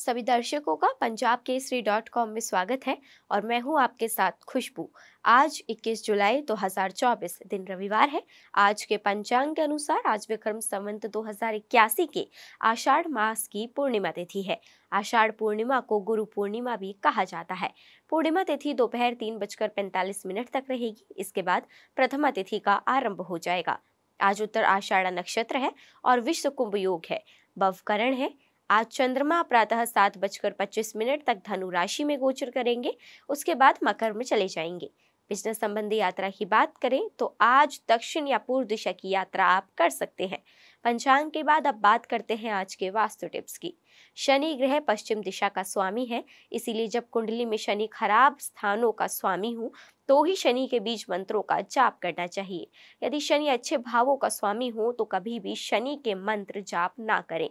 सभी दर्शकों का पंजाब केसरी डॉट कॉम में स्वागत है और मैं हूं आपके साथ खुशबू आज 21 जुलाई 2024 दिन रविवार है आज के पंचांग के अनुसार आज विक्रम संवंत दो के आषाढ़ मास की पूर्णिमा तिथि है आषाढ़ पूर्णिमा को गुरु पूर्णिमा भी कहा जाता है पूर्णिमा तिथि दोपहर तीन बजकर पैंतालीस मिनट तक रहेगी इसके बाद प्रथमा तिथि का आरंभ हो जाएगा आज उत्तर आषाढ़ा नक्षत्र है और विश्व कुंभ योग है बवकरण है आज चंद्रमा प्रातः सात बजकर पच्चीस मिनट तक धनु राशि में गोचर करेंगे उसके बाद मकर में चले जाएंगे बिजनेस संबंधी यात्रा की बात करें तो आज दक्षिण या पूर्व दिशा की यात्रा आप कर सकते हैं पंचांग के बाद अब बात करते हैं आज के वास्तु टिप्स की शनि ग्रह पश्चिम दिशा का स्वामी है इसीलिए जब कुंडली में शनि खराब स्थानों का स्वामी हूँ तो ही शनि के बीच मंत्रों का जाप करना चाहिए यदि शनि अच्छे भावों का स्वामी हो तो कभी भी शनि के मंत्र जाप ना करें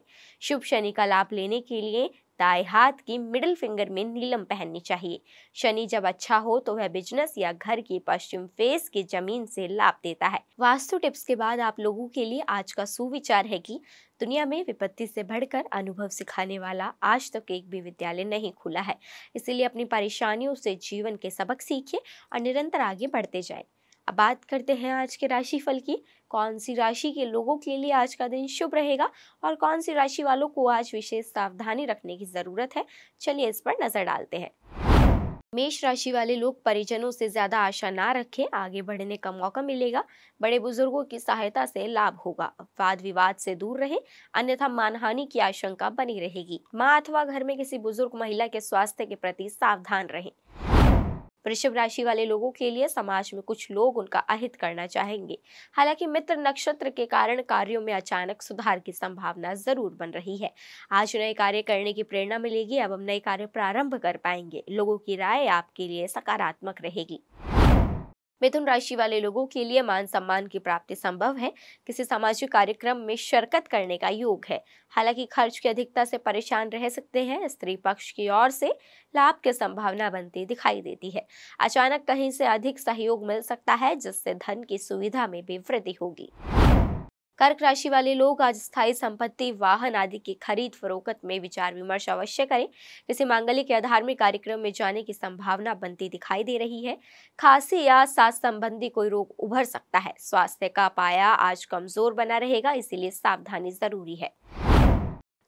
शुभ शनि का लाभ लेने के लिए दाएं हाथ की मिडिल फिंगर में नीलम पहननी चाहिए शनि जब अच्छा हो तो वह बिजनेस या घर की पश्चिम फेस की जमीन से लाभ देता है वास्तु टिप्स के बाद आप लोगों के लिए आज का सुविचार है कि दुनिया में विपत्ति से बढ़कर अनुभव सिखाने वाला आज तक तो एक भी विद्यालय नहीं खुला है इसीलिए अपनी परेशानियों से जीवन के सबक सीखिए और निरंतर आगे बढ़ते जाएं अब बात करते हैं आज के राशिफल की कौन सी राशि के लोगों के लिए आज का दिन शुभ रहेगा और कौन सी राशि वालों को आज विशेष सावधानी रखने की ज़रूरत है चलिए इस पर नज़र डालते हैं मेष राशि वाले लोग परिजनों से ज़्यादा आशा ना रखें आगे बढ़ने का मौका मिलेगा बड़े बुजुर्गों की सहायता से लाभ होगा वाद विवाद से दूर रहें अन्यथा मानहानि की आशंका बनी रहेगी माँ अथवा घर में किसी बुजुर्ग महिला के स्वास्थ्य के प्रति सावधान रहें वृषभ राशि वाले लोगों के लिए समाज में कुछ लोग उनका अहित करना चाहेंगे हालांकि मित्र नक्षत्र के कारण कार्यों में अचानक सुधार की संभावना जरूर बन रही है आज नए कार्य करने की प्रेरणा मिलेगी अब हम नए कार्य प्रारंभ कर पाएंगे लोगों की राय आपके लिए सकारात्मक रहेगी मिथुन राशि वाले लोगों के लिए मान सम्मान की प्राप्ति संभव है किसी सामाजिक कार्यक्रम में शिरकत करने का योग है हालांकि खर्च की अधिकता से परेशान रह सकते हैं स्त्री पक्ष की ओर से लाभ की संभावना बनती दिखाई देती है अचानक कहीं से अधिक सहयोग मिल सकता है जिससे धन की सुविधा में भी वृद्धि होगी कर्क राशि वाले लोग आज स्थायी संपत्ति वाहन आदि की खरीद फरोखत में विचार विमर्श अवश्य करें जैसे मांगलिक या धार्मिक कार्यक्रम में जाने की संभावना बनती दिखाई दे रही है खांसी या सांस संबंधी कोई रोग उभर सकता है स्वास्थ्य का पाया आज कमजोर बना रहेगा इसीलिए सावधानी जरूरी है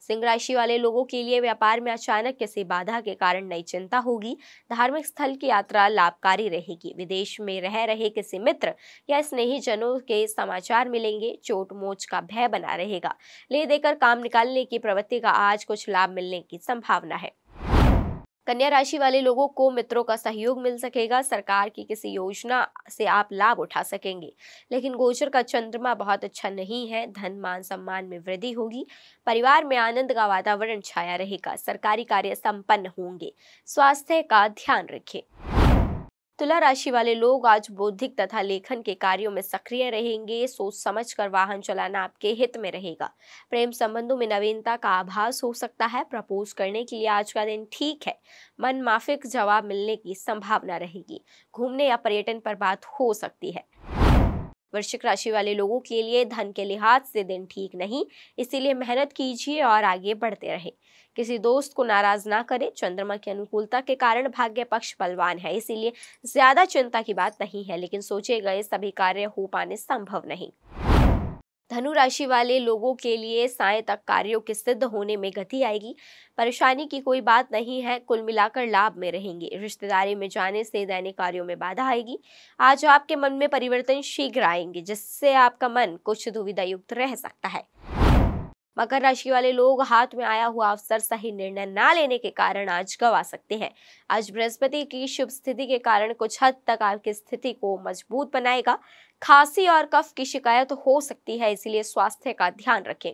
सिंह राशि वाले लोगों के लिए व्यापार में अचानक किसी बाधा के कारण नई चिंता होगी धार्मिक स्थल की यात्रा लाभकारी रहेगी विदेश में रह रहे किसी मित्र या स्नेही जनों के समाचार मिलेंगे चोट मोच का भय बना रहेगा ले देकर काम निकालने की प्रवृत्ति का आज कुछ लाभ मिलने की संभावना है कन्या राशि वाले लोगों को मित्रों का सहयोग मिल सकेगा सरकार की किसी योजना से आप लाभ उठा सकेंगे लेकिन गोचर का चंद्रमा बहुत अच्छा नहीं है धन मान सम्मान में वृद्धि होगी परिवार में आनंद का वातावरण छाया रहेगा सरकारी कार्य संपन्न होंगे स्वास्थ्य का ध्यान रखें तुला राशि वाले लोग आज बौद्धिक तथा लेखन के कार्यों में सक्रिय रहेंगे सोच समझकर वाहन चलाना आपके हित में रहेगा प्रेम संबंधों में नवीनता का आभास हो सकता है प्रपोज करने के लिए आज का दिन ठीक है मन माफिक जवाब मिलने की संभावना रहेगी घूमने या पर्यटन पर बात हो सकती है वृश्चिक राशि वाले लोगों के लिए धन के लिहाज से दिन ठीक नहीं इसीलिए मेहनत कीजिए और आगे बढ़ते रहें किसी दोस्त को नाराज ना करें चंद्रमा की अनुकूलता के कारण भाग्य पक्ष बलवान है इसीलिए ज्यादा चिंता की बात नहीं है लेकिन सोचे गए सभी कार्य हो पाने संभव नहीं धनु राशि वाले लोगों के लिए साय तक कार्यों के सिद्ध होने में गति आएगी परेशानी की कोई बात नहीं है कुल मिलाकर लाभ में रहेंगे रिश्तेदारी में जाने से दैनिक कार्यों में बाधा आएगी आज आपके मन में परिवर्तन शीघ्र आएंगे जिससे आपका मन कुछ दुविधा युक्त रह सकता है मकर राशि वाले लोग हाथ में आया हुआ अवसर सही निर्णय ना लेने के कारण आज गवा सकते हैं आज बृहस्पति की शुभ स्थिति के कारण कुछ हद तक आपकी स्थिति को मजबूत बनाएगा खांसी और कफ की शिकायत हो सकती है इसलिए स्वास्थ्य का ध्यान रखें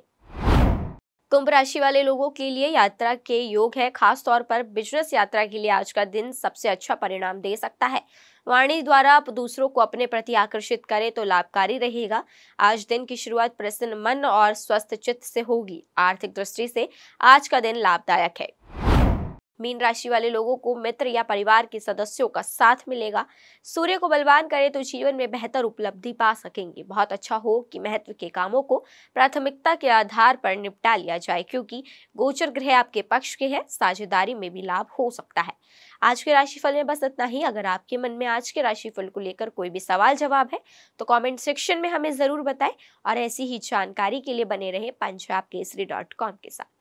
कुंभ राशि वाले लोगों के लिए यात्रा के योग है खास तौर पर बिजनेस यात्रा के लिए आज का दिन सबसे अच्छा परिणाम दे सकता है वाणी द्वारा आप दूसरों को अपने प्रति आकर्षित करें तो लाभकारी रहेगा आज दिन की शुरुआत प्रसन्न मन और स्वस्थ चित्त से होगी आर्थिक दृष्टि से आज का दिन लाभदायक है मीन राशि वाले लोगों को मित्र या परिवार के सदस्यों का साथ मिलेगा सूर्य को बलवान करें तो जीवन में बेहतर उपलब्धि पा सकेंगे बहुत अच्छा हो कि महत्व के कामों को प्राथमिकता के आधार पर निपटा लिया जाए क्योंकि गोचर ग्रह आपके पक्ष के हैं साझेदारी में भी लाभ हो सकता है आज के राशिफल में बस इतना ही अगर आपके मन में आज के राशिफल को लेकर कोई भी सवाल जवाब है तो कॉमेंट सेक्शन में हमें ज़रूर बताए और ऐसी ही जानकारी के लिए बने रहे पंजाब केसरी डॉट कॉम के साथ